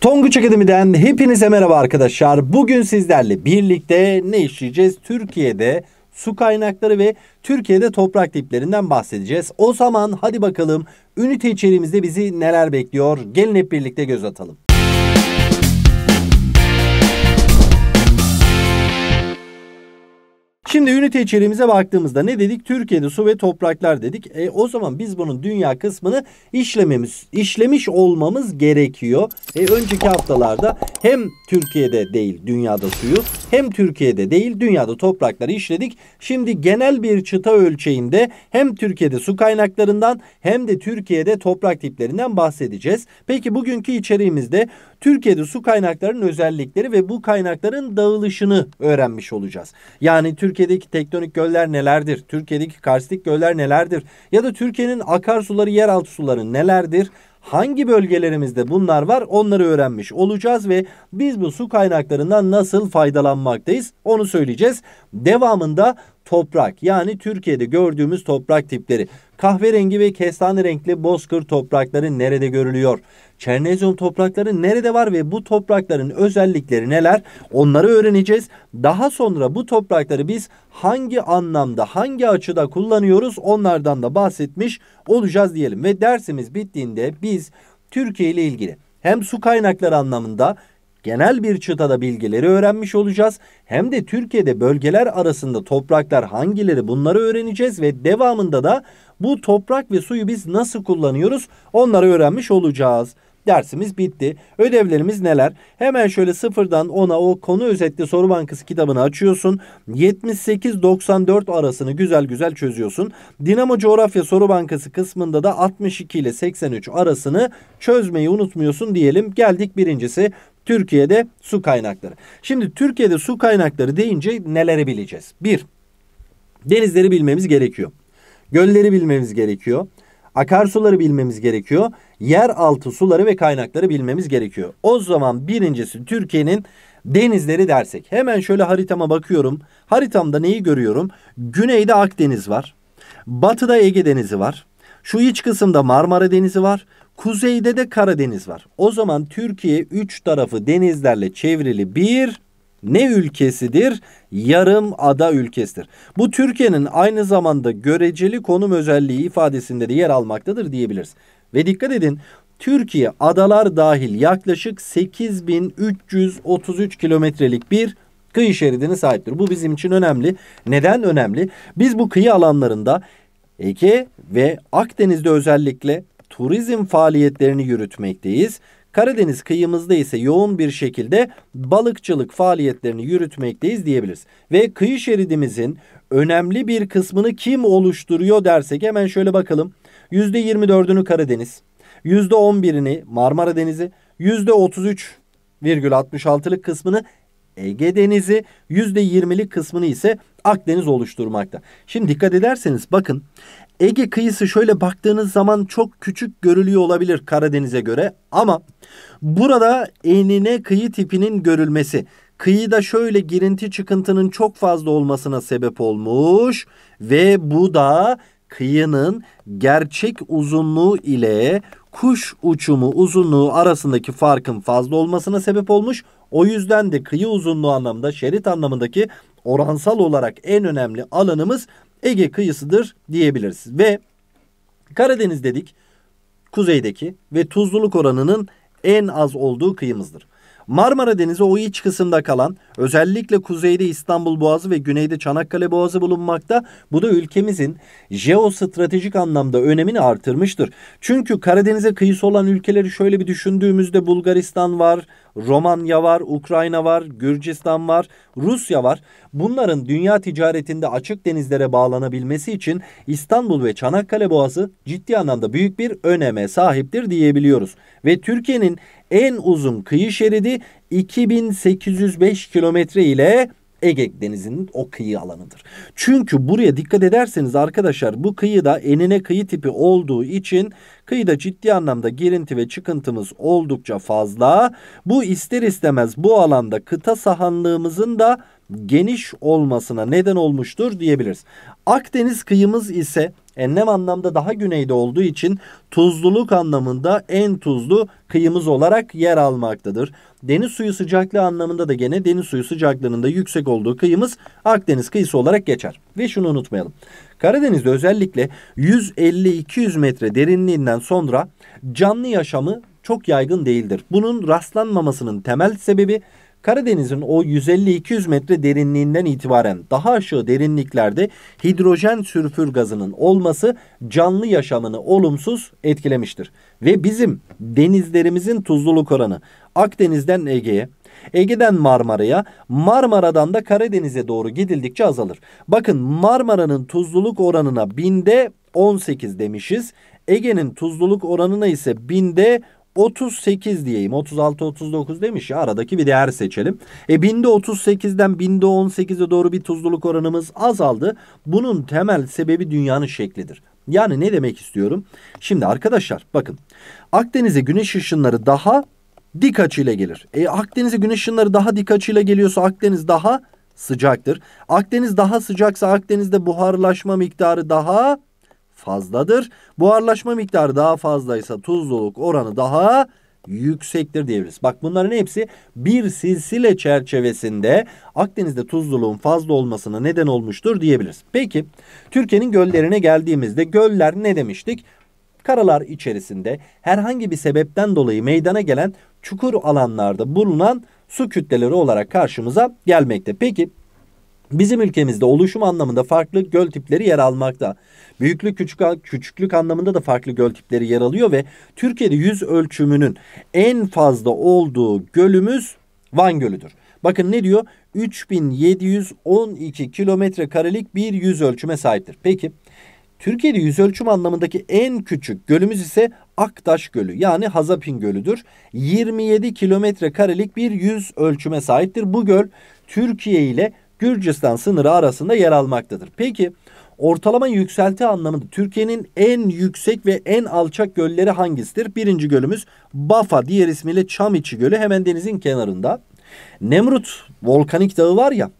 Tonguç Akademi'den hepinize merhaba arkadaşlar. Bugün sizlerle birlikte ne işleyeceğiz? Türkiye'de su kaynakları ve Türkiye'de toprak tiplerinden bahsedeceğiz. O zaman hadi bakalım ünite içeriğimizde bizi neler bekliyor? Gelin hep birlikte göz atalım. Şimdi ünite içeriğimize baktığımızda ne dedik? Türkiye'de su ve topraklar dedik. E, o zaman biz bunun dünya kısmını işlememiz, işlemiş olmamız gerekiyor. E, önceki haftalarda hem Türkiye'de değil dünyada suyu hem Türkiye'de değil dünyada toprakları işledik. Şimdi genel bir çıta ölçeğinde hem Türkiye'de su kaynaklarından hem de Türkiye'de toprak tiplerinden bahsedeceğiz. Peki bugünkü içeriğimizde Türkiye'de su kaynaklarının özellikleri ve bu kaynakların dağılışını öğrenmiş olacağız. Yani Türkiye'deki tektonik göller nelerdir? Türkiye'deki karstik göller nelerdir? Ya da Türkiye'nin akarsuları, yeraltı suları nelerdir? hangi bölgelerimizde bunlar var onları öğrenmiş olacağız ve biz bu su kaynaklarından nasıl faydalanmaktayız onu söyleyeceğiz. Devamında toprak yani Türkiye'de gördüğümüz toprak tipleri. Kahverengi ve kestane renkli bozkır toprakları nerede görülüyor? Çernezyum toprakları nerede var ve bu toprakların özellikleri neler? Onları öğreneceğiz. Daha sonra bu toprakları biz hangi anlamda, hangi açıda kullanıyoruz onlardan da bahsetmiş olacağız diyelim. Ve dersimiz bittiğinde biz Türkiye ile ilgili hem su kaynakları anlamında Genel bir çıtada bilgileri öğrenmiş olacağız. Hem de Türkiye'de bölgeler arasında topraklar hangileri bunları öğreneceğiz ve devamında da bu toprak ve suyu biz nasıl kullanıyoruz onları öğrenmiş olacağız. Dersimiz bitti. Ödevlerimiz neler? Hemen şöyle sıfırdan ona o konu özetli soru bankası kitabını açıyorsun. 78-94 arasını güzel güzel çözüyorsun. Dinamo coğrafya soru bankası kısmında da 62 ile 83 arasını çözmeyi unutmuyorsun diyelim. Geldik birincisi Türkiye'de su kaynakları. Şimdi Türkiye'de su kaynakları deyince neleri bileceğiz? Bir, denizleri bilmemiz gerekiyor. Gölleri bilmemiz gerekiyor. Akarsuları bilmemiz gerekiyor. Yeraltı suları ve kaynakları bilmemiz gerekiyor. O zaman birincisi Türkiye'nin denizleri dersek. Hemen şöyle haritama bakıyorum. Haritamda neyi görüyorum? Güneyde Akdeniz var. Batıda Ege Denizi var. Şu iç kısımda Marmara Denizi var. Kuzeyde de Karadeniz var. O zaman Türkiye üç tarafı denizlerle çevrili bir ne ülkesidir? Yarım ada ülkesidir. Bu Türkiye'nin aynı zamanda göreceli konum özelliği ifadesinde de yer almaktadır diyebiliriz. Ve dikkat edin Türkiye adalar dahil yaklaşık 8333 kilometrelik bir kıyı şeridine sahiptir. Bu bizim için önemli. Neden önemli? Biz bu kıyı alanlarında Ege ve Akdeniz'de özellikle turizm faaliyetlerini yürütmekteyiz. Karadeniz kıyımızda ise yoğun bir şekilde balıkçılık faaliyetlerini yürütmekteyiz diyebiliriz. Ve kıyı şeridimizin önemli bir kısmını kim oluşturuyor dersek hemen şöyle bakalım. %24'ünü Karadeniz, %11'ini Marmara Denizi, %33,66'lık kısmını Ege Denizi, %20'lik kısmını ise Akdeniz oluşturmakta. Şimdi dikkat ederseniz bakın Ege kıyısı şöyle baktığınız zaman çok küçük görülüyor olabilir Karadeniz'e göre ama burada enine kıyı tipinin görülmesi kıyıda şöyle girinti çıkıntının çok fazla olmasına sebep olmuş ve bu da kıyının gerçek uzunluğu ile kuş uçumu uzunluğu arasındaki farkın fazla olmasına sebep olmuş. O yüzden de kıyı uzunluğu anlamında şerit anlamındaki oransal olarak en önemli alanımız Ege kıyısıdır diyebiliriz. Ve Karadeniz dedik kuzeydeki ve tuzluluk oranının en az olduğu kıyımızdır. Marmara Denizi o iç kısımda kalan özellikle kuzeyde İstanbul Boğazı ve güneyde Çanakkale Boğazı bulunmakta. Bu da ülkemizin jeostratejik anlamda önemini artırmıştır. Çünkü Karadeniz'e kıyısı olan ülkeleri şöyle bir düşündüğümüzde Bulgaristan var, Romanya var, Ukrayna var, Gürcistan var, Rusya var. Bunların dünya ticaretinde açık denizlere bağlanabilmesi için İstanbul ve Çanakkale Boğazı ciddi anlamda büyük bir öneme sahiptir diyebiliyoruz. Ve Türkiye'nin en uzun kıyı şeridi 2805 kilometre ile Ege Denizi'nin o kıyı alanıdır. Çünkü buraya dikkat ederseniz arkadaşlar bu kıyıda enine kıyı tipi olduğu için kıyıda ciddi anlamda girinti ve çıkıntımız oldukça fazla. Bu ister istemez bu alanda kıta sahanlığımızın da geniş olmasına neden olmuştur diyebiliriz. Akdeniz kıyımız ise enlem anlamda daha güneyde olduğu için tuzluluk anlamında en tuzlu kıyımız olarak yer almaktadır. Deniz suyu sıcaklığı anlamında da gene deniz suyu sıcaklığının da yüksek olduğu kıyımız Akdeniz kıyısı olarak geçer. Ve şunu unutmayalım. Karadeniz'de özellikle 150-200 metre derinliğinden sonra canlı yaşamı çok yaygın değildir. Bunun rastlanmamasının temel sebebi Karadeniz'in o 150-200 metre derinliğinden itibaren daha aşağı derinliklerde hidrojen sülfür gazının olması canlı yaşamını olumsuz etkilemiştir. Ve bizim denizlerimizin tuzluluk oranı Akdeniz'den Ege'ye, Ege'den Marmara'ya, Marmara'dan da Karadeniz'e doğru gidildikçe azalır. Bakın Marmara'nın tuzluluk oranına binde 18 demişiz. Ege'nin tuzluluk oranına ise binde 38 diyeyim 36-39 demiş ya aradaki bir değer seçelim. E binde 38'den binde 18'e doğru bir tuzluluk oranımız azaldı. Bunun temel sebebi dünyanın şeklidir. Yani ne demek istiyorum? Şimdi arkadaşlar bakın Akdeniz'e güneş ışınları daha dik açıyla gelir. E Akdeniz'e güneş ışınları daha dik açıyla geliyorsa Akdeniz daha sıcaktır. Akdeniz daha sıcaksa Akdeniz'de buharlaşma miktarı daha fazladır. Buharlaşma miktarı daha fazlaysa tuzluluk oranı daha yüksektir diyebiliriz. Bak bunların hepsi bir silsile çerçevesinde Akdeniz'de tuzluluğun fazla olmasına neden olmuştur diyebiliriz. Peki Türkiye'nin göllerine geldiğimizde göller ne demiştik? Karalar içerisinde herhangi bir sebepten dolayı meydana gelen çukur alanlarda bulunan su kütleleri olarak karşımıza gelmekte. Peki Bizim ülkemizde oluşum anlamında farklı göl tipleri yer almakta. Büyüklük küçük, küçüklük anlamında da farklı göl tipleri yer alıyor ve Türkiye'de yüz ölçümünün en fazla olduğu gölümüz Van Gölü'dür. Bakın ne diyor? 3712 kilometre karelik bir yüz ölçüme sahiptir. Peki Türkiye'de yüz ölçüm anlamındaki en küçük gölümüz ise Aktaş Gölü yani Hazapin Gölü'dür. 27 kilometre karelik bir yüz ölçüme sahiptir. Bu göl Türkiye ile Gürcistan sınırı arasında yer almaktadır. Peki ortalama yükselti anlamında Türkiye'nin en yüksek ve en alçak gölleri hangisidir? Birinci gölümüz Bafa diğer ismiyle Çamiçi Gölü hemen denizin kenarında. Nemrut volkanik dağı var ya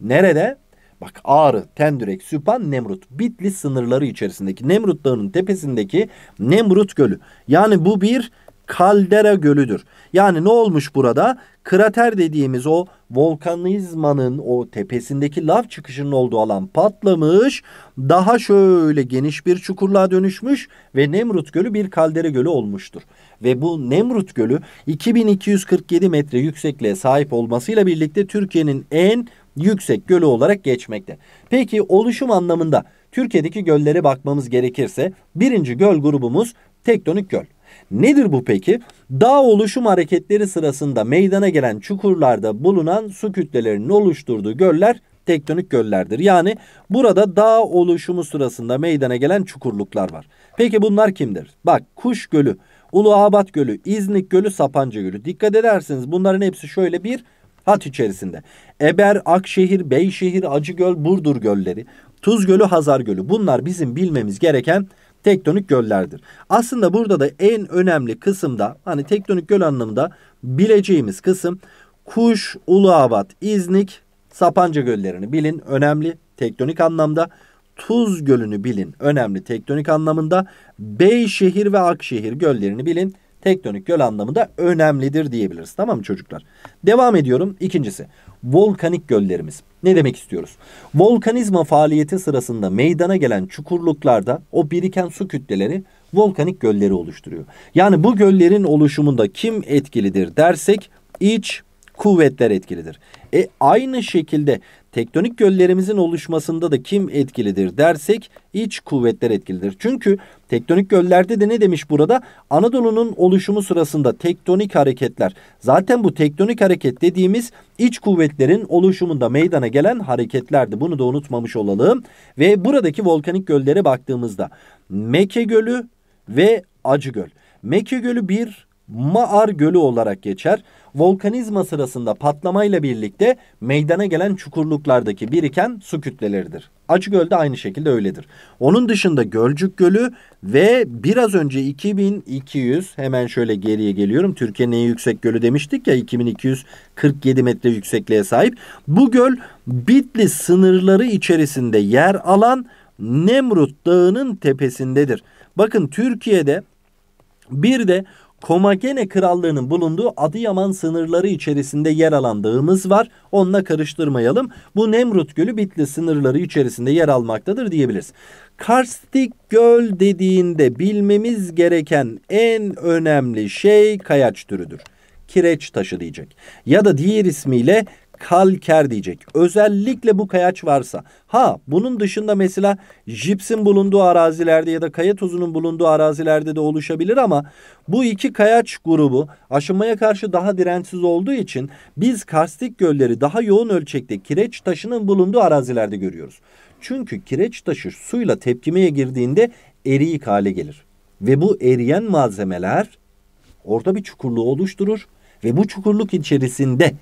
nerede? Bak Ağrı, Tendürek, Süpan, Nemrut. Bitlis sınırları içerisindeki Nemrut Dağı'nın tepesindeki Nemrut Gölü. Yani bu bir Kaldera Gölü'dür. Yani ne olmuş burada? Krater dediğimiz o volkanizmanın o tepesindeki lav çıkışının olduğu alan patlamış. Daha şöyle geniş bir çukurluğa dönüşmüş ve Nemrut Gölü bir kaldera gölü olmuştur. Ve bu Nemrut Gölü 2247 metre yüksekliğe sahip olmasıyla birlikte Türkiye'nin en yüksek gölü olarak geçmekte. Peki oluşum anlamında Türkiye'deki göllere bakmamız gerekirse birinci göl grubumuz tektonik göl. Nedir bu peki? Dağ oluşum hareketleri sırasında meydana gelen çukurlarda bulunan su kütlelerinin oluşturduğu göller tektonik göllerdir. Yani burada dağ oluşumu sırasında meydana gelen çukurluklar var. Peki bunlar kimdir? Bak Kuş Gölü, Uluğabat Gölü, İznik Gölü, Sapanca Gölü. Dikkat ederseniz bunların hepsi şöyle bir hat içerisinde. Eber, Akşehir, Beyşehir, Acıgöl, Burdur gölleri, Tuz Gölü, Hazar Gölü. Bunlar bizim bilmemiz gereken tektonik göllerdir. Aslında burada da en önemli kısımda hani tektonik göl anlamında bileceğimiz kısım Kuş, Uluabat, İznik, Sapanca göllerini bilin önemli tektonik anlamda. Tuz Gölü'nü bilin önemli tektonik anlamında. Beyşehir ve Akşehir göllerini bilin tektonik göl anlamında önemlidir diyebiliriz. Tamam mı çocuklar? Devam ediyorum. İkincisi volkanik göllerimiz. Ne demek istiyoruz? Volkanizma faaliyeti sırasında meydana gelen çukurluklarda o biriken su kütleleri volkanik gölleri oluşturuyor. Yani bu göllerin oluşumunda kim etkilidir dersek iç kuvvetler etkilidir. E aynı şekilde tektonik göllerimizin oluşmasında da kim etkilidir dersek iç kuvvetler etkilidir. Çünkü tektonik göllerde de ne demiş burada? Anadolu'nun oluşumu sırasında tektonik hareketler. Zaten bu tektonik hareket dediğimiz iç kuvvetlerin oluşumunda meydana gelen hareketlerdi. Bunu da unutmamış olalım. Ve buradaki volkanik göllere baktığımızda Meke Gölü ve Acı Göl. Meke Gölü bir Mağar Gölü olarak geçer volkanizma sırasında patlamayla birlikte meydana gelen çukurluklardaki biriken su kütleleridir. de aynı şekilde öyledir. Onun dışında Gölcük Gölü ve biraz önce 2200 hemen şöyle geriye geliyorum. Türkiye'nin en yüksek gölü demiştik ya 2247 metre yüksekliğe sahip. Bu göl Bitlis sınırları içerisinde yer alan Nemrut Dağı'nın tepesindedir. Bakın Türkiye'de bir de Komagene Krallığı'nın bulunduğu Adıyaman sınırları içerisinde yer alan dağımız var. Onunla karıştırmayalım. Bu Nemrut Gölü bitli sınırları içerisinde yer almaktadır diyebiliriz. Karstik Göl dediğinde bilmemiz gereken en önemli şey kayaç türüdür. Kireç taşı diyecek. Ya da diğer ismiyle kalker diyecek. Özellikle bu kayaç varsa. Ha bunun dışında mesela jipsin bulunduğu arazilerde ya da kaya tozunun bulunduğu arazilerde de oluşabilir ama bu iki kayaç grubu aşınmaya karşı daha dirençsiz olduğu için biz karstik gölleri daha yoğun ölçekte kireç taşının bulunduğu arazilerde görüyoruz. Çünkü kireç taşı suyla tepkimeye girdiğinde eriyik hale gelir. Ve bu eriyen malzemeler orada bir çukurluğu oluşturur ve bu çukurluk içerisinde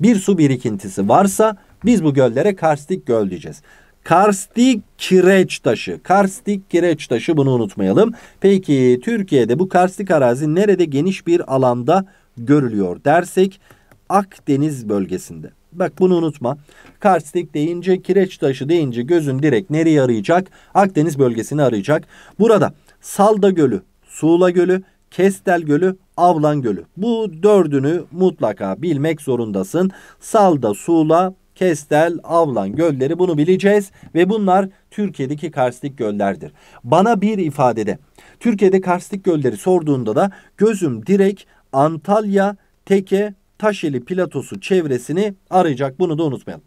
bir su birikintisi varsa biz bu göllere karstik göl diyeceğiz. Karstik kireç taşı. Karstik kireç taşı bunu unutmayalım. Peki Türkiye'de bu karstik arazi nerede geniş bir alanda görülüyor dersek Akdeniz bölgesinde. Bak bunu unutma. Karstik deyince kireç taşı deyince gözün direkt nereye arayacak? Akdeniz bölgesini arayacak. Burada Salda Gölü, Suğla Gölü, Kestel Gölü, Avlan Gölü. Bu dördünü mutlaka bilmek zorundasın. Salda, Sula, Kestel, Avlan gölleri bunu bileceğiz ve bunlar Türkiye'deki karstik göllerdir. Bana bir ifadede Türkiye'de karstik gölleri sorduğunda da gözüm direkt Antalya, Teke, Taşeli platosu çevresini arayacak. Bunu da unutmayalım.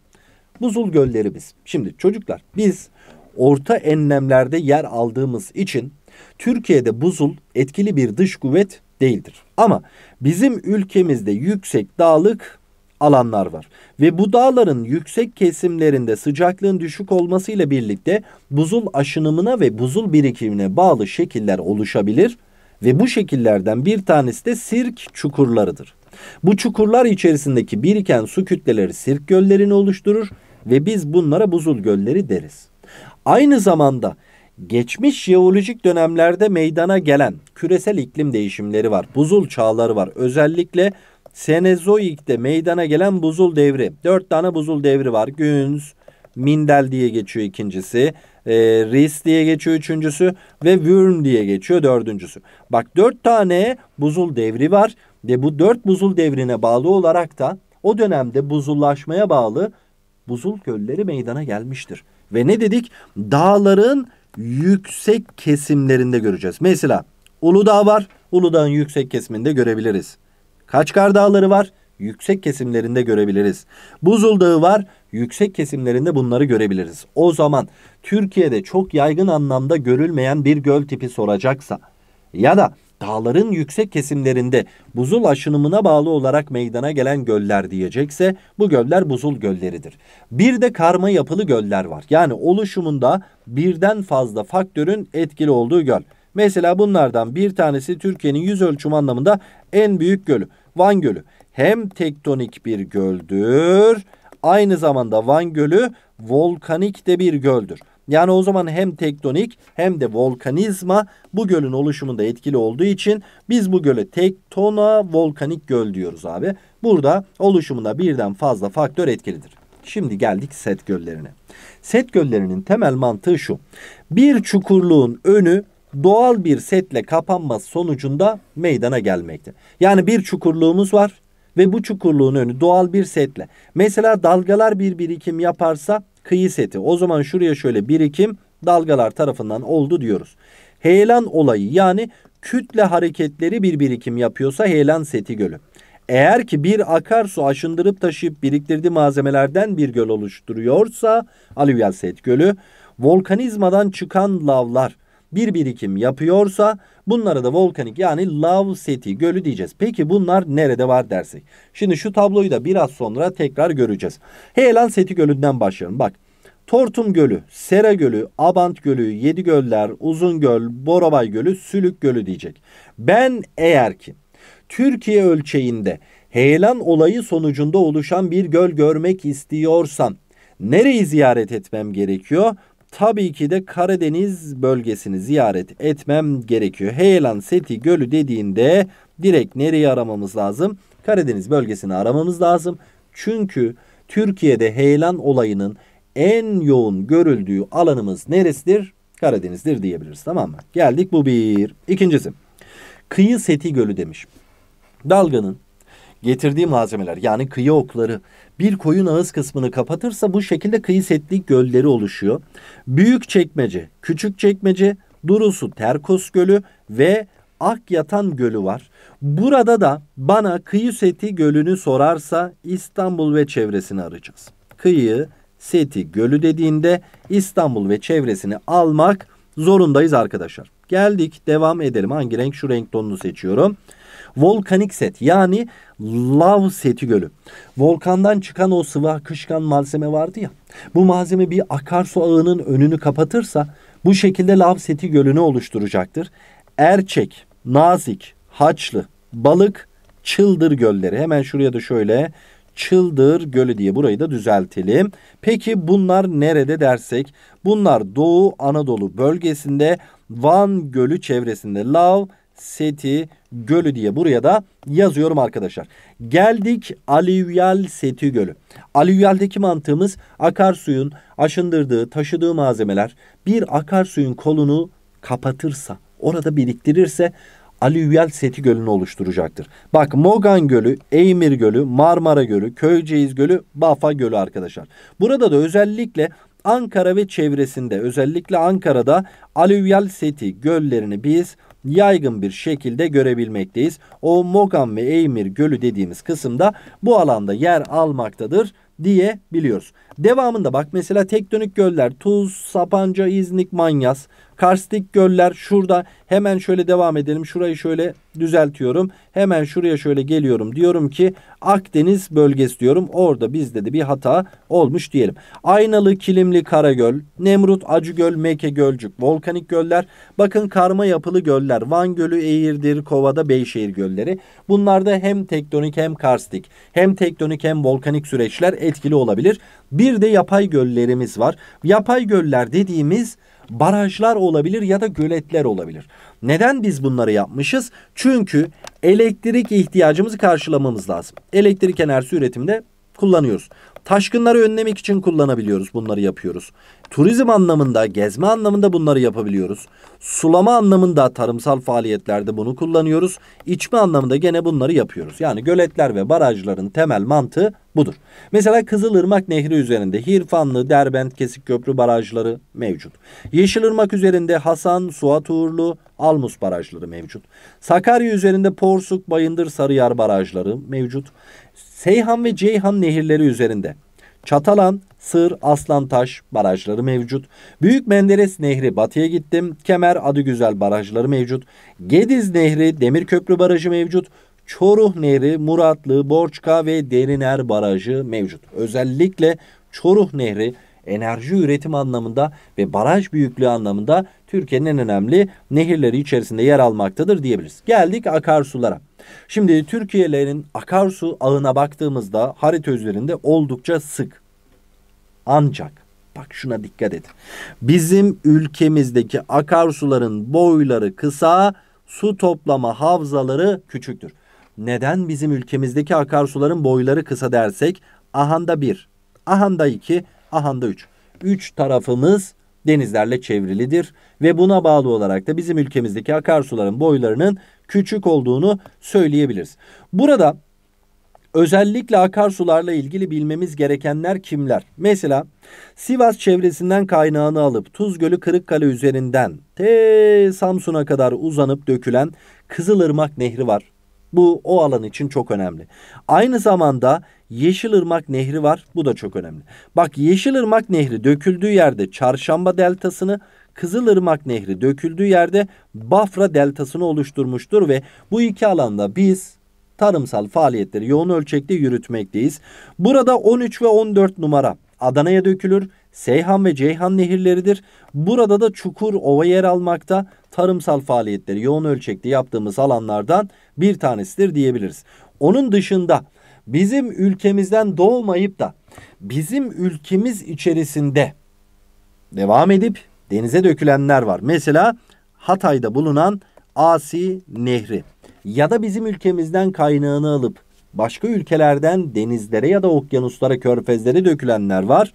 Buzul göllerimiz. Şimdi çocuklar biz orta enlemlerde yer aldığımız için Türkiye'de buzul etkili bir dış kuvvet değildir. Ama bizim ülkemizde yüksek dağlık alanlar var. Ve bu dağların yüksek kesimlerinde sıcaklığın düşük olmasıyla birlikte buzul aşınımına ve buzul birikimine bağlı şekiller oluşabilir ve bu şekillerden bir tanesi de sirk çukurlarıdır. Bu çukurlar içerisindeki biriken su kütleleri sirk göllerini oluşturur ve biz bunlara buzul gölleri deriz. Aynı zamanda geçmiş jeolojik dönemlerde meydana gelen küresel iklim değişimleri var. Buzul çağları var. Özellikle Senezoik'te meydana gelen buzul devri. Dört tane buzul devri var. Günz, Mindel diye geçiyor ikincisi. E, Ris diye geçiyor üçüncüsü. Ve Würm diye geçiyor dördüncüsü. Bak dört tane buzul devri var. Ve bu dört buzul devrine bağlı olarak da o dönemde buzullaşmaya bağlı buzul gölleri meydana gelmiştir. Ve ne dedik? Dağların yüksek kesimlerinde göreceğiz. Mesela Uludağ var. Uludağ'ın yüksek kesiminde görebiliriz. Kaçkar Dağları var. Yüksek kesimlerinde görebiliriz. Buzul Dağı var. Yüksek kesimlerinde bunları görebiliriz. O zaman Türkiye'de çok yaygın anlamda görülmeyen bir göl tipi soracaksa ya da dağların yüksek kesimlerinde buzul aşınımına bağlı olarak meydana gelen göller diyecekse bu göller buzul gölleridir. Bir de karma yapılı göller var. Yani oluşumunda birden fazla faktörün etkili olduğu göl. Mesela bunlardan bir tanesi Türkiye'nin yüz ölçümü anlamında en büyük gölü Van Gölü. Hem tektonik bir göldür aynı zamanda Van Gölü volkanik de bir göldür. Yani o zaman hem tektonik hem de volkanizma bu gölün oluşumunda etkili olduğu için biz bu göle tektona volkanik göl diyoruz abi. Burada oluşumunda birden fazla faktör etkilidir. Şimdi geldik set göllerine. Set göllerinin temel mantığı şu. Bir çukurluğun önü doğal bir setle kapanması sonucunda meydana gelmekte. Yani bir çukurluğumuz var ve bu çukurluğun önü doğal bir setle. Mesela dalgalar bir birikim yaparsa kıyı seti. O zaman şuraya şöyle birikim dalgalar tarafından oldu diyoruz. Heyelan olayı yani kütle hareketleri bir birikim yapıyorsa heyelan seti gölü. Eğer ki bir akarsu aşındırıp taşıyıp biriktirdiği malzemelerden bir göl oluşturuyorsa alüvyal set gölü, volkanizmadan çıkan lavlar, bir birikim yapıyorsa bunlara da volkanik yani lav seti gölü diyeceğiz. Peki bunlar nerede var dersek. Şimdi şu tabloyu da biraz sonra tekrar göreceğiz. Heyelan seti gölünden başlayalım. Bak Tortum Gölü, Sera Gölü, Abant Gölü, Yedi Göller, Uzun Göl, Borabay Gölü, Sülük Gölü diyecek. Ben eğer ki Türkiye ölçeğinde heyelan olayı sonucunda oluşan bir göl görmek istiyorsam nereyi ziyaret etmem gerekiyor? tabii ki de Karadeniz bölgesini ziyaret etmem gerekiyor. Heyelan Seti Gölü dediğinde direkt nereyi aramamız lazım? Karadeniz bölgesini aramamız lazım. Çünkü Türkiye'de heyelan olayının en yoğun görüldüğü alanımız neresidir? Karadeniz'dir diyebiliriz tamam mı? Geldik bu bir. İkincisi kıyı seti gölü demiş. Dalganın getirdiği malzemeler yani kıyı okları bir koyun ağız kısmını kapatırsa bu şekilde kıyı setlik gölleri oluşuyor. Büyük çekmece, küçük çekmece, Durusu Terkos Gölü ve Ak Yatan Gölü var. Burada da bana kıyı seti gölünü sorarsa İstanbul ve çevresini arayacağız. Kıyı seti gölü dediğinde İstanbul ve çevresini almak zorundayız arkadaşlar. Geldik devam edelim. Hangi renk? Şu renk tonunu seçiyorum. Volkanik set yani lav seti gölü. Volkandan çıkan o sıvı akışkan malzeme vardı ya. Bu malzeme bir akarsu ağının önünü kapatırsa bu şekilde lav seti gölünü oluşturacaktır. Erçek, Nazik, Haçlı, Balık, Çıldır gölleri. Hemen şuraya da şöyle Çıldır Gölü diye burayı da düzeltelim. Peki bunlar nerede dersek? Bunlar Doğu Anadolu bölgesinde Van Gölü çevresinde lav seti gölü diye buraya da yazıyorum arkadaşlar. Geldik alüvyal seti gölü. Alüvyaldeki mantığımız akarsuyun aşındırdığı, taşıdığı malzemeler bir akarsuyun kolunu kapatırsa, orada biriktirirse alüvyal seti gölünü oluşturacaktır. Bak Mogan Gölü, Eymir Gölü, Marmara Gölü, Köyceğiz Gölü, Bafa Gölü arkadaşlar. Burada da özellikle Ankara ve çevresinde özellikle Ankara'da alüvyal seti göllerini biz yaygın bir şekilde görebilmekteyiz. O Mogan ve Eymir Gölü dediğimiz kısımda bu alanda yer almaktadır diye biliyoruz. Devamında bak mesela tektonik göller Tuz, Sapanca, İznik, Manyas, karstik göller şurada hemen şöyle devam edelim. Şurayı şöyle düzeltiyorum. Hemen şuraya şöyle geliyorum. Diyorum ki Akdeniz bölgesi diyorum. Orada bizde de bir hata olmuş diyelim. Aynalı, Kilimli, Karagöl, Nemrut, Acıgöl, Meke, Gölcük, Volkanik göller. Bakın karma yapılı göller. Van Gölü, Eğirdir, Kovada, Beyşehir gölleri. Bunlarda hem tektonik hem karstik hem tektonik hem volkanik süreçler etkili olabilir. Bir bir de yapay göllerimiz var. Yapay göller dediğimiz barajlar olabilir ya da göletler olabilir. Neden biz bunları yapmışız? Çünkü elektrik ihtiyacımızı karşılamamız lazım. Elektrik enerjisi üretimde kullanıyoruz. Taşkınları önlemek için kullanabiliyoruz bunları yapıyoruz. Turizm anlamında, gezme anlamında bunları yapabiliyoruz. Sulama anlamında tarımsal faaliyetlerde bunu kullanıyoruz. İçme anlamında gene bunları yapıyoruz. Yani göletler ve barajların temel mantığı budur. Mesela Kızılırmak Nehri üzerinde Hirfanlı, Derbent, Kesik Köprü barajları mevcut. Yeşilırmak üzerinde Hasan, Suat Uğurlu, Almus barajları mevcut. Sakarya üzerinde Porsuk, Bayındır, Sarıyar barajları mevcut. Seyhan ve Ceyhan nehirleri üzerinde Çatalan, Sığır, Aslantaş barajları mevcut. Büyük Menderes Nehri batıya gittim. Kemer, Adıgüzel barajları mevcut. Gediz Nehri, Demirköprü Barajı mevcut. Çoruh Nehri, Muratlı, Borçka ve Deriner Barajı mevcut. Özellikle Çoruh Nehri enerji üretim anlamında ve baraj büyüklüğü anlamında Türkiye'nin en önemli nehirleri içerisinde yer almaktadır diyebiliriz. Geldik akarsulara. Şimdi Türkiye'lerin akarsu ağına baktığımızda harita üzerinde oldukça sık. Ancak bak şuna dikkat edin. Bizim ülkemizdeki akarsuların boyları kısa, su toplama havzaları küçüktür. Neden bizim ülkemizdeki akarsuların boyları kısa dersek ahanda 1, ahanda 2, Ahanda 3. 3 tarafımız denizlerle çevrilidir ve buna bağlı olarak da bizim ülkemizdeki akarsuların boylarının küçük olduğunu söyleyebiliriz. Burada özellikle akarsularla ilgili bilmemiz gerekenler kimler? Mesela Sivas çevresinden kaynağını alıp Tuzgölü Kırıkkale üzerinden te Samsun'a kadar uzanıp dökülen Kızılırmak Nehri var. Bu o alan için çok önemli. Aynı zamanda Yeşilırmak Nehri var. Bu da çok önemli. Bak Yeşilırmak Nehri döküldüğü yerde Çarşamba Deltası'nı, Kızılırmak Nehri döküldüğü yerde Bafra Deltası'nı oluşturmuştur ve bu iki alanda biz tarımsal faaliyetleri yoğun ölçekte yürütmekteyiz. Burada 13 ve 14 numara Adana'ya dökülür. Seyhan ve Ceyhan nehirleridir. Burada da Çukur Ova yer almakta. Tarımsal faaliyetleri yoğun ölçekte yaptığımız alanlardan bir tanesidir diyebiliriz. Onun dışında bizim ülkemizden doğmayıp da bizim ülkemiz içerisinde devam edip denize dökülenler var. Mesela Hatay'da bulunan Asi Nehri ya da bizim ülkemizden kaynağını alıp başka ülkelerden denizlere ya da okyanuslara körfezlere dökülenler var.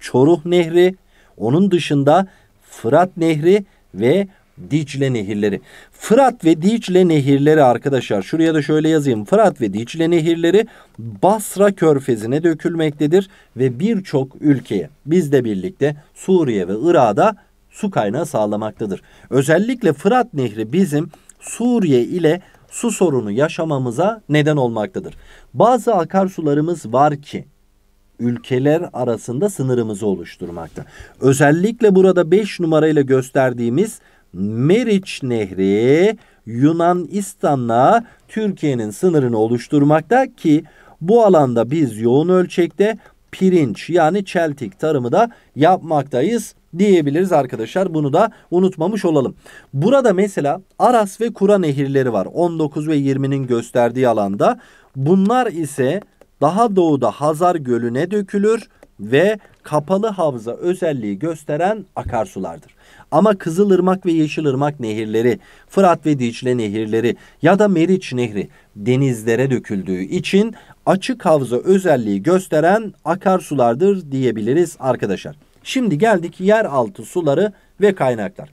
Çoruh Nehri, onun dışında Fırat Nehri ve Dicle nehirleri. Fırat ve Dicle nehirleri arkadaşlar. Şuraya da şöyle yazayım. Fırat ve Dicle nehirleri Basra körfezine dökülmektedir ve birçok ülkeye bizle birlikte Suriye ve Irak'a su kaynağı sağlamaktadır. Özellikle Fırat Nehri bizim Suriye ile su sorunu yaşamamıza neden olmaktadır. Bazı akarsularımız var ki ülkeler arasında sınırımızı oluşturmakta. Özellikle burada 5 numarayla gösterdiğimiz Meriç Nehri Yunanistan'la Türkiye'nin sınırını oluşturmakta ki bu alanda biz yoğun ölçekte pirinç yani çeltik tarımı da yapmaktayız diyebiliriz arkadaşlar. Bunu da unutmamış olalım. Burada mesela Aras ve Kura nehirleri var. 19 ve 20'nin gösterdiği alanda. Bunlar ise daha doğuda Hazar Gölü'ne dökülür ve kapalı havza özelliği gösteren akarsulardır. Ama Kızılırmak ve Yeşilırmak nehirleri, Fırat ve Dicle nehirleri ya da Meriç nehri denizlere döküldüğü için açık havza özelliği gösteren akarsulardır diyebiliriz arkadaşlar. Şimdi geldik yeraltı suları ve kaynaklar.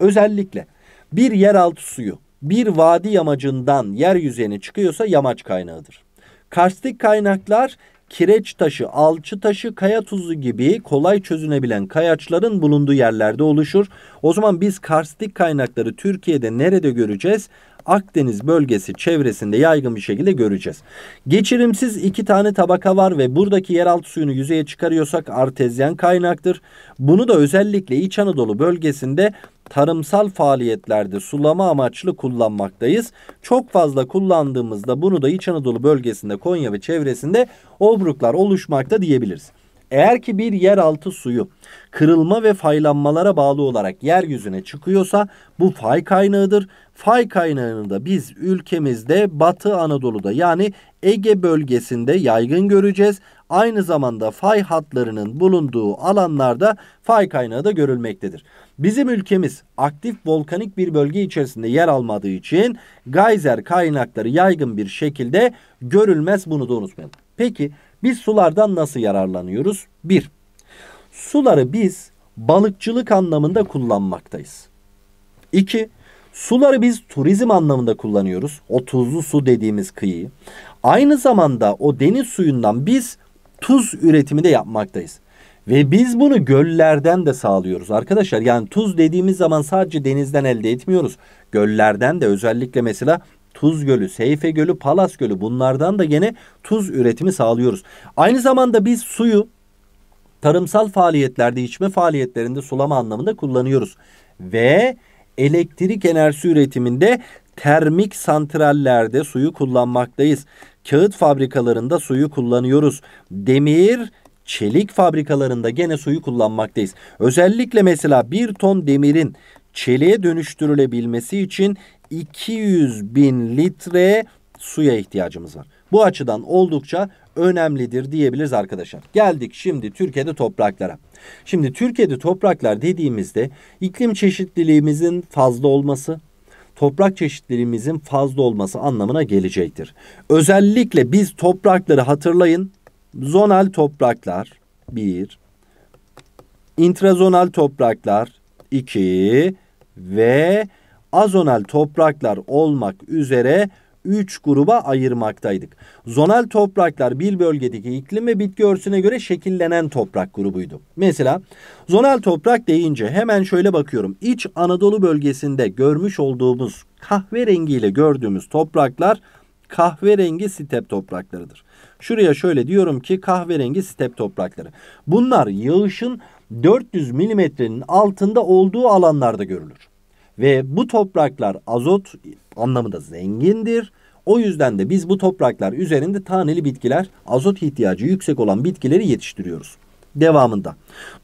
Özellikle bir yeraltı suyu bir vadi yamacından yeryüzüne çıkıyorsa yamaç kaynağıdır. Karstik kaynaklar kireç taşı, alçı taşı, kaya tuzu gibi kolay çözünebilen kayaçların bulunduğu yerlerde oluşur. O zaman biz karstik kaynakları Türkiye'de nerede göreceğiz? Akdeniz bölgesi çevresinde yaygın bir şekilde göreceğiz. Geçirimsiz iki tane tabaka var ve buradaki yeraltı suyunu yüzeye çıkarıyorsak artezyen kaynaktır. Bunu da özellikle İç Anadolu bölgesinde tarımsal faaliyetlerde sulama amaçlı kullanmaktayız. Çok fazla kullandığımızda bunu da İç Anadolu bölgesinde Konya ve çevresinde obruklar oluşmakta diyebiliriz. Eğer ki bir yeraltı suyu kırılma ve faylanmalara bağlı olarak yeryüzüne çıkıyorsa bu fay kaynağıdır. Fay kaynağını da biz ülkemizde Batı Anadolu'da yani Ege bölgesinde yaygın göreceğiz. Aynı zamanda fay hatlarının bulunduğu alanlarda fay kaynağı da görülmektedir. Bizim ülkemiz aktif volkanik bir bölge içerisinde yer almadığı için geyser kaynakları yaygın bir şekilde görülmez bunu da unutmayalım. Peki biz sulardan nasıl yararlanıyoruz? 1. Suları biz balıkçılık anlamında kullanmaktayız. 2. Suları biz turizm anlamında kullanıyoruz. O tuzlu su dediğimiz kıyı. Aynı zamanda o deniz suyundan biz tuz üretimi de yapmaktayız. Ve biz bunu göllerden de sağlıyoruz arkadaşlar. Yani tuz dediğimiz zaman sadece denizden elde etmiyoruz. Göllerden de özellikle mesela Tuz Gölü, Seyfe Gölü, Palas Gölü bunlardan da yine tuz üretimi sağlıyoruz. Aynı zamanda biz suyu tarımsal faaliyetlerde, içme faaliyetlerinde sulama anlamında kullanıyoruz. Ve elektrik enerjisi üretiminde termik santrallerde suyu kullanmaktayız. Kağıt fabrikalarında suyu kullanıyoruz. Demir çelik fabrikalarında gene suyu kullanmaktayız. Özellikle mesela bir ton demirin çeliğe dönüştürülebilmesi için 200 bin litre suya ihtiyacımız var. Bu açıdan oldukça önemlidir diyebiliriz arkadaşlar. Geldik şimdi Türkiye'de topraklara. Şimdi Türkiye'de topraklar dediğimizde iklim çeşitliliğimizin fazla olması, toprak çeşitliliğimizin fazla olması anlamına gelecektir. Özellikle biz toprakları hatırlayın Zonal topraklar 1. İntrazonal topraklar 2 ve azonal topraklar olmak üzere 3 gruba ayırmaktaydık. Zonal topraklar bir bölgedeki iklim ve bitki örtüsüne göre şekillenen toprak grubuydu. Mesela zonal toprak deyince hemen şöyle bakıyorum. İç Anadolu bölgesinde görmüş olduğumuz kahverengiyle gördüğümüz topraklar kahverengi step topraklarıdır. Şuraya şöyle diyorum ki kahverengi step toprakları. Bunlar yağışın 400 milimetrenin altında olduğu alanlarda görülür. Ve bu topraklar azot anlamında zengindir. O yüzden de biz bu topraklar üzerinde taneli bitkiler, azot ihtiyacı yüksek olan bitkileri yetiştiriyoruz. Devamında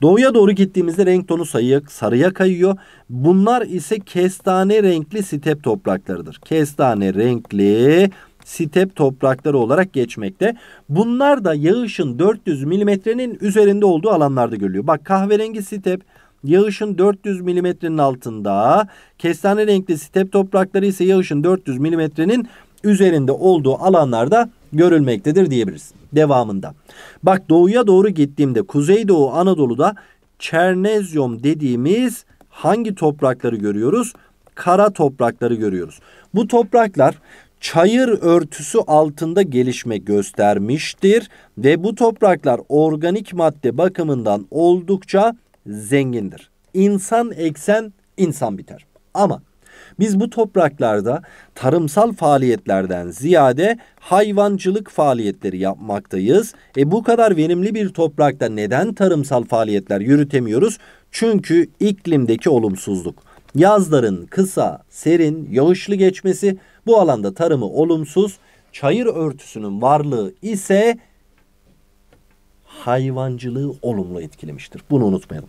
doğuya doğru gittiğimizde renk tonu sayıya, sarıya kayıyor. Bunlar ise kestane renkli step topraklarıdır. Kestane renkli step toprakları olarak geçmekte. Bunlar da yağışın 400 milimetrenin üzerinde olduğu alanlarda görülüyor. Bak kahverengi step yağışın 400 milimetrenin altında, kestane renkli step toprakları ise yağışın 400 milimetrenin üzerinde olduğu alanlarda görülmektedir diyebiliriz. Devamında. Bak doğuya doğru gittiğimde Kuzeydoğu Anadolu'da çernezyum dediğimiz hangi toprakları görüyoruz? Kara toprakları görüyoruz. Bu topraklar çayır örtüsü altında gelişme göstermiştir ve bu topraklar organik madde bakımından oldukça zengindir. İnsan eksen insan biter. Ama biz bu topraklarda tarımsal faaliyetlerden ziyade hayvancılık faaliyetleri yapmaktayız. E bu kadar verimli bir toprakta neden tarımsal faaliyetler yürütemiyoruz? Çünkü iklimdeki olumsuzluk Yazların kısa, serin, yağışlı geçmesi bu alanda tarımı olumsuz, çayır örtüsünün varlığı ise hayvancılığı olumlu etkilemiştir. Bunu unutmayalım.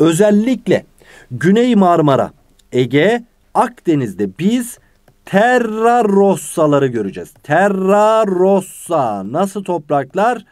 Özellikle Güney Marmara, Ege, Akdeniz'de biz terra rossaları göreceğiz. Terra rossa nasıl topraklar?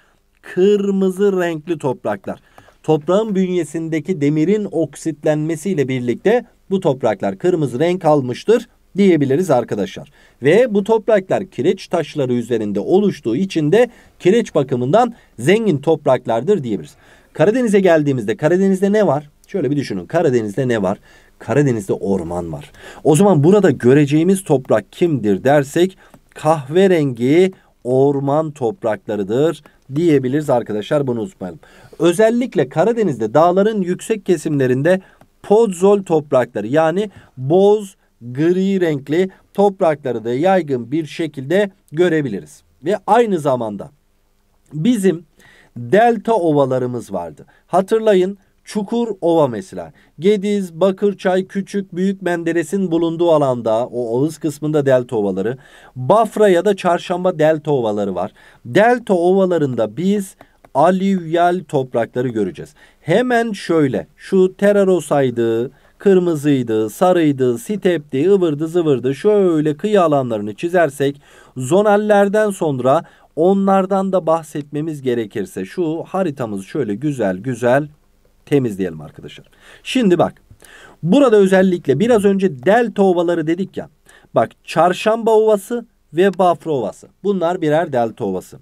Kırmızı renkli topraklar. Toprağın bünyesindeki demirin oksitlenmesiyle birlikte bu topraklar kırmızı renk almıştır diyebiliriz arkadaşlar. Ve bu topraklar kireç taşları üzerinde oluştuğu için de kireç bakımından zengin topraklardır diyebiliriz. Karadeniz'e geldiğimizde Karadeniz'de ne var? Şöyle bir düşünün Karadeniz'de ne var? Karadeniz'de orman var. O zaman burada göreceğimiz toprak kimdir dersek kahverengi orman topraklarıdır diyebiliriz arkadaşlar bunu unutmayalım. Özellikle Karadeniz'de dağların yüksek kesimlerinde podzol toprakları yani boz gri renkli toprakları da yaygın bir şekilde görebiliriz. Ve aynı zamanda bizim delta ovalarımız vardı. Hatırlayın Çukur Ova mesela. Gediz, Bakırçay, Küçük, Büyük Menderes'in bulunduğu alanda o ağız kısmında delta ovaları. Bafra ya da Çarşamba delta ovaları var. Delta ovalarında biz alüvyal toprakları göreceğiz. Hemen şöyle şu terarosaydı, kırmızıydı, sarıydı, stepti, ıvırdı zıvırdı şöyle kıyı alanlarını çizersek zonallerden sonra onlardan da bahsetmemiz gerekirse şu haritamız şöyle güzel güzel temizleyelim arkadaşlar. Şimdi bak burada özellikle biraz önce delta ovaları dedik ya. Bak çarşamba ovası ve bafra ovası bunlar birer delta ovası.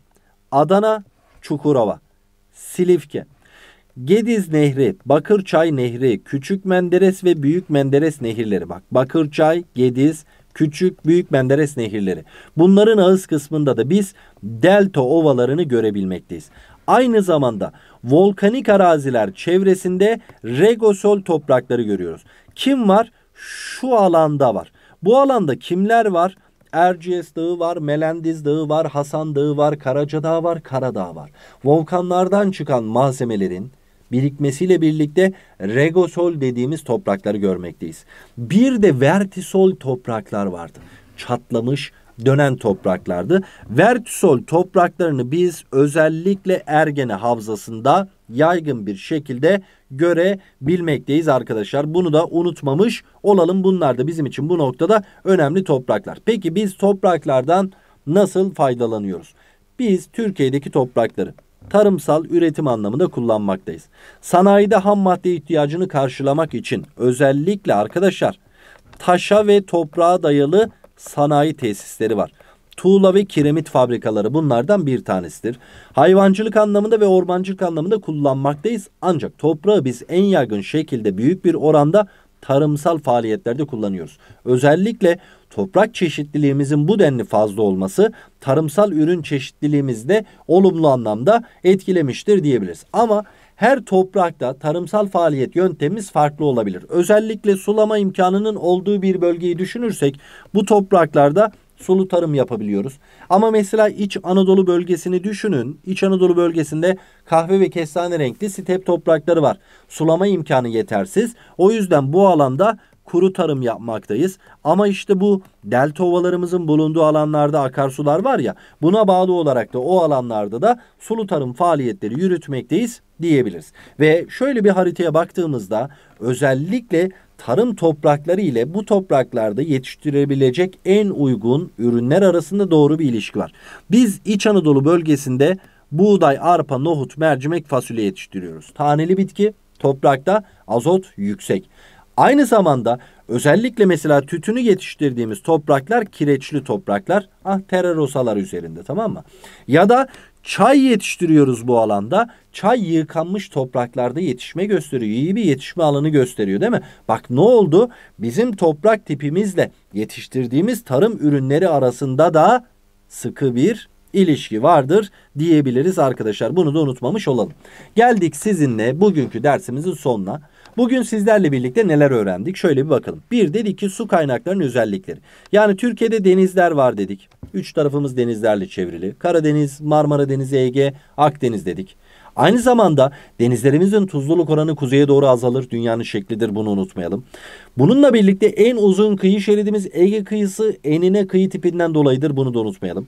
Adana Çukurova, Silifke, Gediz Nehri, Bakırçay Nehri, Küçük Menderes ve Büyük Menderes nehirleri bak. Bakırçay, Gediz, Küçük, Büyük Menderes nehirleri. Bunların ağız kısmında da biz delta ovalarını görebilmekteyiz. Aynı zamanda volkanik araziler çevresinde regosol toprakları görüyoruz. Kim var? Şu alanda var. Bu alanda kimler var? Erciyes Dağı var, Melendiz Dağı var, Hasan Dağı var, Karaca Dağı var, Karadağ var. Volkanlardan çıkan malzemelerin birikmesiyle birlikte regosol dediğimiz toprakları görmekteyiz. Bir de vertisol topraklar vardı. Çatlamış, dönen topraklardı. Vertisol topraklarını biz özellikle Ergene Havzası'nda yaygın bir şekilde görebilmekteyiz arkadaşlar. Bunu da unutmamış olalım. Bunlar da bizim için bu noktada önemli topraklar. Peki biz topraklardan nasıl faydalanıyoruz? Biz Türkiye'deki toprakları tarımsal üretim anlamında kullanmaktayız. Sanayide ham madde ihtiyacını karşılamak için özellikle arkadaşlar taşa ve toprağa dayalı sanayi tesisleri var. Tuğla ve kiremit fabrikaları bunlardan bir tanesidir. Hayvancılık anlamında ve ormancılık anlamında kullanmaktayız. Ancak toprağı biz en yaygın şekilde büyük bir oranda tarımsal faaliyetlerde kullanıyoruz. Özellikle toprak çeşitliliğimizin bu denli fazla olması tarımsal ürün çeşitliliğimizde olumlu anlamda etkilemiştir diyebiliriz. Ama her toprakta tarımsal faaliyet yöntemimiz farklı olabilir. Özellikle sulama imkanının olduğu bir bölgeyi düşünürsek bu topraklarda sulu tarım yapabiliyoruz. Ama mesela İç Anadolu bölgesini düşünün. İç Anadolu bölgesinde kahve ve kestane renkli step toprakları var. Sulama imkanı yetersiz. O yüzden bu alanda kuru tarım yapmaktayız. Ama işte bu delta ovalarımızın bulunduğu alanlarda akarsular var ya buna bağlı olarak da o alanlarda da sulu tarım faaliyetleri yürütmekteyiz diyebiliriz. Ve şöyle bir haritaya baktığımızda özellikle tarım toprakları ile bu topraklarda yetiştirebilecek en uygun ürünler arasında doğru bir ilişki var. Biz İç Anadolu bölgesinde buğday, arpa, nohut, mercimek, fasulye yetiştiriyoruz. Taneli bitki toprakta azot yüksek. Aynı zamanda özellikle mesela tütünü yetiştirdiğimiz topraklar kireçli topraklar. Ah terrosalar üzerinde tamam mı? Ya da çay yetiştiriyoruz bu alanda. Çay yıkanmış topraklarda yetişme gösteriyor. İyi bir yetişme alanı gösteriyor değil mi? Bak ne oldu? Bizim toprak tipimizle yetiştirdiğimiz tarım ürünleri arasında da sıkı bir ilişki vardır diyebiliriz arkadaşlar. Bunu da unutmamış olalım. Geldik sizinle bugünkü dersimizin sonuna. Bugün sizlerle birlikte neler öğrendik? Şöyle bir bakalım. Bir dedik ki su kaynaklarının özellikleri. Yani Türkiye'de denizler var dedik. Üç tarafımız denizlerle çevrili. Karadeniz, Marmara Denizi, Ege, Akdeniz dedik. Aynı zamanda denizlerimizin tuzluluk oranı kuzeye doğru azalır. Dünyanın şeklidir bunu unutmayalım. Bununla birlikte en uzun kıyı şeridimiz Ege kıyısı enine kıyı tipinden dolayıdır. Bunu da unutmayalım.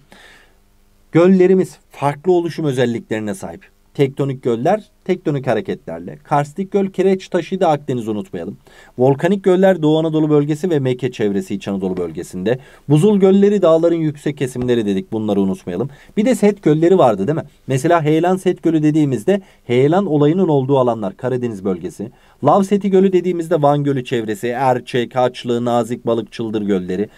Göllerimiz farklı oluşum özelliklerine sahip. Tektonik göller tektonik hareketlerle. Karstik göl kireç taşıydı Akdeniz unutmayalım. Volkanik göller Doğu Anadolu bölgesi ve Mekke çevresi İç Anadolu bölgesinde. Buzul gölleri dağların yüksek kesimleri dedik bunları unutmayalım. Bir de set gölleri vardı değil mi? Mesela Heyelan set gölü dediğimizde Heyelan olayının olduğu alanlar Karadeniz bölgesi. Lav seti gölü dediğimizde Van gölü çevresi, Erçek, Kaçlı, Nazik, Balık, Çıldır gölleri.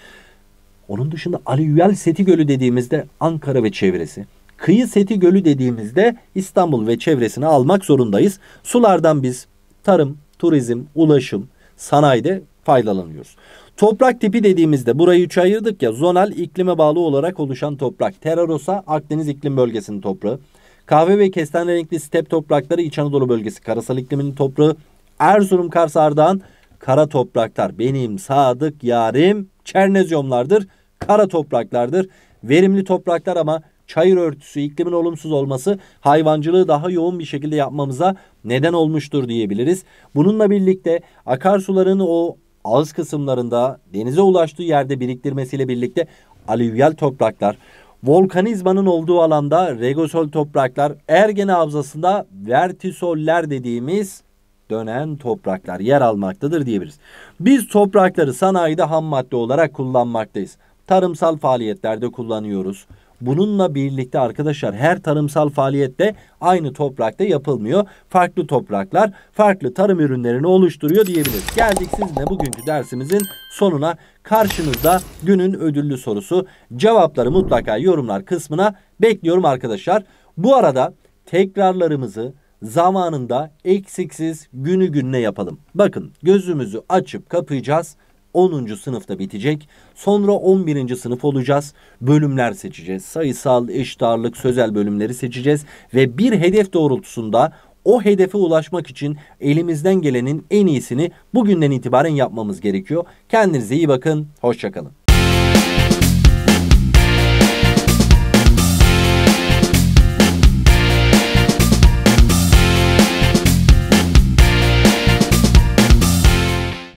Onun dışında Ali Yüel Seti Gölü dediğimizde Ankara ve çevresi. Kıyı Seti Gölü dediğimizde İstanbul ve çevresini almak zorundayız. Sulardan biz tarım, turizm, ulaşım, sanayide faydalanıyoruz. Toprak tipi dediğimizde burayı üçe ayırdık ya zonal iklime bağlı olarak oluşan toprak. Terrarosa Akdeniz iklim bölgesinin toprağı. Kahve ve kestane renkli step toprakları İç Anadolu bölgesi karasal ikliminin toprağı. Erzurum Kars Ardahan kara topraklar benim sadık yarim çernezyomlardır. Kara topraklardır. Verimli topraklar ama çayır örtüsü iklimin olumsuz olması hayvancılığı daha yoğun bir şekilde yapmamıza neden olmuştur diyebiliriz. Bununla birlikte akarsuların o ağız kısımlarında denize ulaştığı yerde biriktirmesiyle birlikte alüvyal topraklar, volkanizmanın olduğu alanda regosol topraklar, Ergene havzasında vertisoller dediğimiz dönen topraklar yer almaktadır diyebiliriz. Biz toprakları sanayide ham madde olarak kullanmaktayız. Tarımsal faaliyetlerde kullanıyoruz. Bununla birlikte arkadaşlar her tarımsal faaliyette aynı toprakta yapılmıyor. Farklı topraklar farklı tarım ürünlerini oluşturuyor diyebiliriz. Geldik sizinle bugünkü dersimizin sonuna. Karşınızda günün ödüllü sorusu. Cevapları mutlaka yorumlar kısmına bekliyorum arkadaşlar. Bu arada tekrarlarımızı zamanında eksiksiz günü gününe yapalım. Bakın gözümüzü açıp kapayacağız. 10. sınıfta bitecek. Sonra 11. sınıf olacağız. Bölümler seçeceğiz. Sayısal, eşit ağırlık, sözel bölümleri seçeceğiz. Ve bir hedef doğrultusunda o hedefe ulaşmak için elimizden gelenin en iyisini bugünden itibaren yapmamız gerekiyor. Kendinize iyi bakın. Hoşçakalın.